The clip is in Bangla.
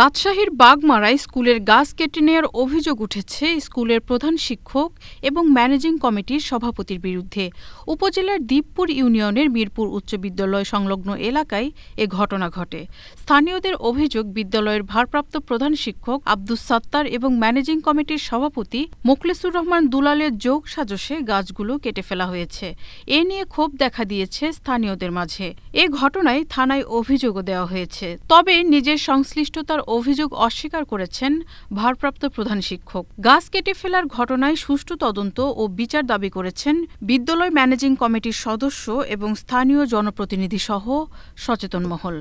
রাজশাহীর বাগমারায় স্কুলের গাছ কেটে নেওয়ার অভিযোগ উঠেছে স্কুলের প্রধান শিক্ষক এবং ম্যানেজিং কমিটির সভাপতির বিরুদ্ধে উপজেলার দ্বীপপুর ইউনিয়নের মিরপুর উচ্চ বিদ্যালয় সংলগ্ন এলাকায় এ ঘটনা ঘটে স্থানীয়দের অভিযোগ বিদ্যালয়ের ভারপ্রাপ্ত প্রধান শিক্ষক আব্দুস সাত্তার এবং ম্যানেজিং কমিটির সভাপতি মোখলেসুর রহমান দুলালের যোগ সাজসে গাছগুলো কেটে ফেলা হয়েছে এ নিয়ে ক্ষোভ দেখা দিয়েছে স্থানীয়দের মাঝে এ ঘটনায় থানায় অভিযোগও দেওয়া হয়েছে তবে নিজের সংশ্লিষ্টতার অভিযোগ অস্বীকার করেছেন ভারপ্রাপ্ত প্রধান শিক্ষক গাছ কেটে ফেলার ঘটনায় সুষ্ঠু তদন্ত ও বিচার দাবি করেছেন বিদ্যালয় ম্যানেজিং কমিটির সদস্য এবং স্থানীয় জনপ্রতিনিধি সহ সচেতন মহল